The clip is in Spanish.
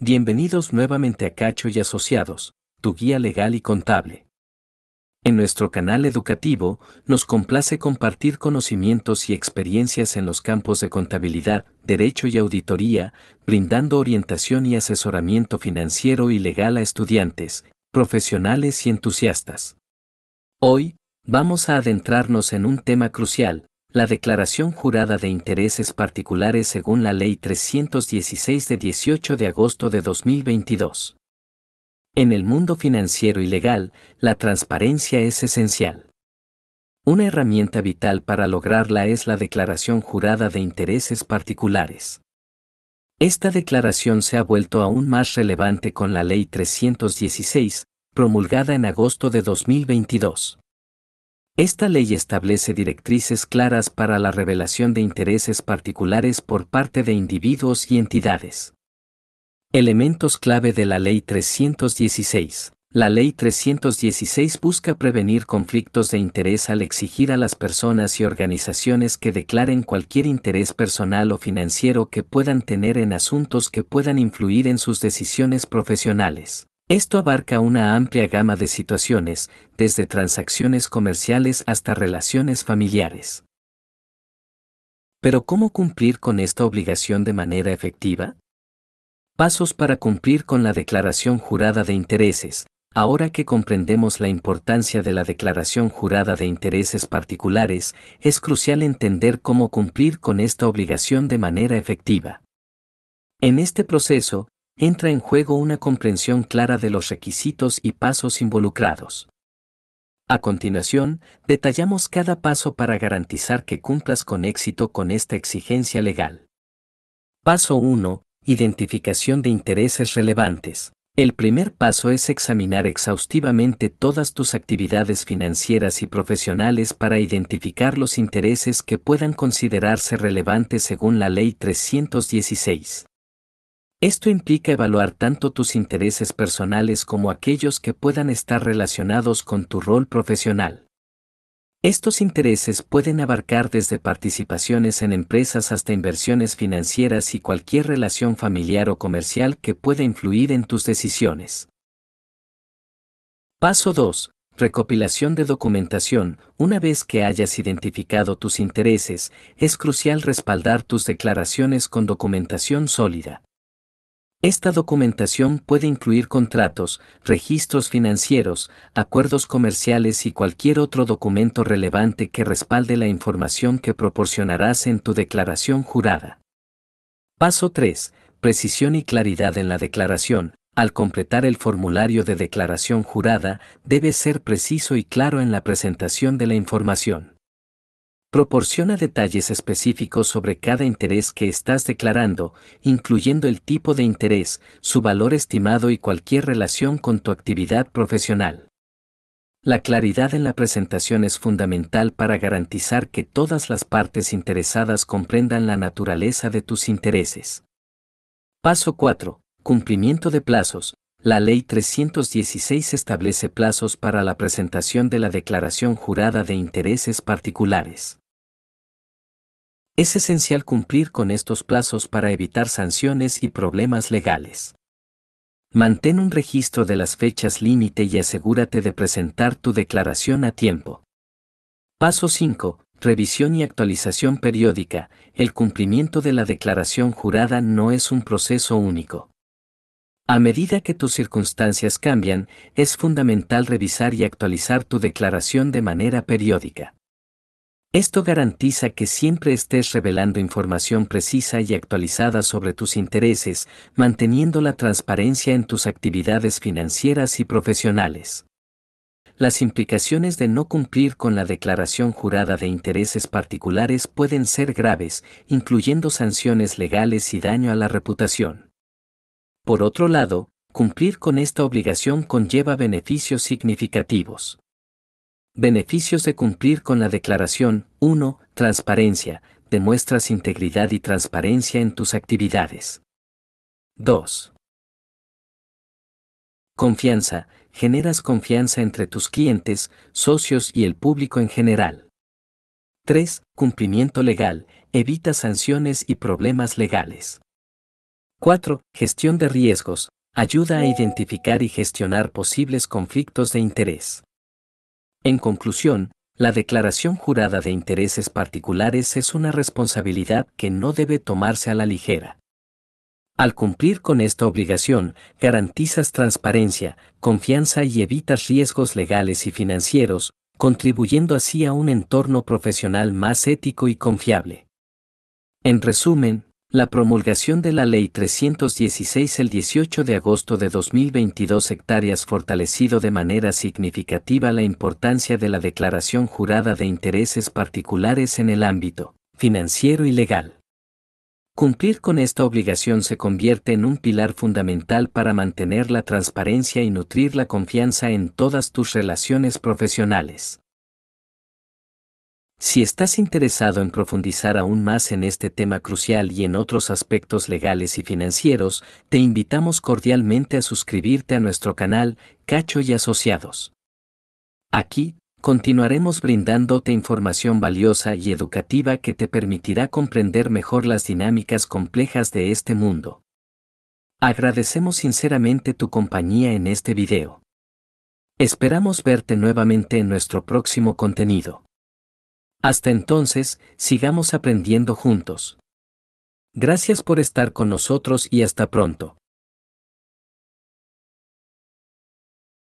Bienvenidos nuevamente a Cacho y Asociados, tu guía legal y contable. En nuestro canal educativo, nos complace compartir conocimientos y experiencias en los campos de contabilidad, derecho y auditoría, brindando orientación y asesoramiento financiero y legal a estudiantes, profesionales y entusiastas. Hoy, vamos a adentrarnos en un tema crucial, la declaración jurada de intereses particulares según la Ley 316 de 18 de agosto de 2022. En el mundo financiero y legal, la transparencia es esencial. Una herramienta vital para lograrla es la declaración jurada de intereses particulares. Esta declaración se ha vuelto aún más relevante con la Ley 316, promulgada en agosto de 2022. Esta ley establece directrices claras para la revelación de intereses particulares por parte de individuos y entidades. Elementos clave de la Ley 316. La Ley 316 busca prevenir conflictos de interés al exigir a las personas y organizaciones que declaren cualquier interés personal o financiero que puedan tener en asuntos que puedan influir en sus decisiones profesionales. Esto abarca una amplia gama de situaciones, desde transacciones comerciales hasta relaciones familiares. Pero ¿cómo cumplir con esta obligación de manera efectiva? Pasos para cumplir con la declaración jurada de intereses. Ahora que comprendemos la importancia de la declaración jurada de intereses particulares, es crucial entender cómo cumplir con esta obligación de manera efectiva. En este proceso, entra en juego una comprensión clara de los requisitos y pasos involucrados. A continuación, detallamos cada paso para garantizar que cumplas con éxito con esta exigencia legal. Paso 1. Identificación de intereses relevantes. El primer paso es examinar exhaustivamente todas tus actividades financieras y profesionales para identificar los intereses que puedan considerarse relevantes según la Ley 316. Esto implica evaluar tanto tus intereses personales como aquellos que puedan estar relacionados con tu rol profesional. Estos intereses pueden abarcar desde participaciones en empresas hasta inversiones financieras y cualquier relación familiar o comercial que pueda influir en tus decisiones. Paso 2. Recopilación de documentación. Una vez que hayas identificado tus intereses, es crucial respaldar tus declaraciones con documentación sólida. Esta documentación puede incluir contratos, registros financieros, acuerdos comerciales y cualquier otro documento relevante que respalde la información que proporcionarás en tu declaración jurada. Paso 3. Precisión y claridad en la declaración. Al completar el formulario de declaración jurada, debes ser preciso y claro en la presentación de la información. Proporciona detalles específicos sobre cada interés que estás declarando, incluyendo el tipo de interés, su valor estimado y cualquier relación con tu actividad profesional. La claridad en la presentación es fundamental para garantizar que todas las partes interesadas comprendan la naturaleza de tus intereses. Paso 4. Cumplimiento de plazos la Ley 316 establece plazos para la presentación de la declaración jurada de intereses particulares. Es esencial cumplir con estos plazos para evitar sanciones y problemas legales. Mantén un registro de las fechas límite y asegúrate de presentar tu declaración a tiempo. Paso 5. Revisión y actualización periódica. El cumplimiento de la declaración jurada no es un proceso único. A medida que tus circunstancias cambian, es fundamental revisar y actualizar tu declaración de manera periódica. Esto garantiza que siempre estés revelando información precisa y actualizada sobre tus intereses, manteniendo la transparencia en tus actividades financieras y profesionales. Las implicaciones de no cumplir con la declaración jurada de intereses particulares pueden ser graves, incluyendo sanciones legales y daño a la reputación. Por otro lado, cumplir con esta obligación conlleva beneficios significativos. Beneficios de cumplir con la declaración 1. Transparencia. Demuestras integridad y transparencia en tus actividades. 2. Confianza. Generas confianza entre tus clientes, socios y el público en general. 3. Cumplimiento legal. Evita sanciones y problemas legales. 4. Gestión de riesgos. Ayuda a identificar y gestionar posibles conflictos de interés. En conclusión, la declaración jurada de intereses particulares es una responsabilidad que no debe tomarse a la ligera. Al cumplir con esta obligación, garantizas transparencia, confianza y evitas riesgos legales y financieros, contribuyendo así a un entorno profesional más ético y confiable. En resumen, la promulgación de la Ley 316 el 18 de agosto de 2022 hectáreas fortalecido de manera significativa la importancia de la declaración jurada de intereses particulares en el ámbito financiero y legal. Cumplir con esta obligación se convierte en un pilar fundamental para mantener la transparencia y nutrir la confianza en todas tus relaciones profesionales. Si estás interesado en profundizar aún más en este tema crucial y en otros aspectos legales y financieros, te invitamos cordialmente a suscribirte a nuestro canal, Cacho y Asociados. Aquí, continuaremos brindándote información valiosa y educativa que te permitirá comprender mejor las dinámicas complejas de este mundo. Agradecemos sinceramente tu compañía en este video. Esperamos verte nuevamente en nuestro próximo contenido. Hasta entonces, sigamos aprendiendo juntos. Gracias por estar con nosotros y hasta pronto.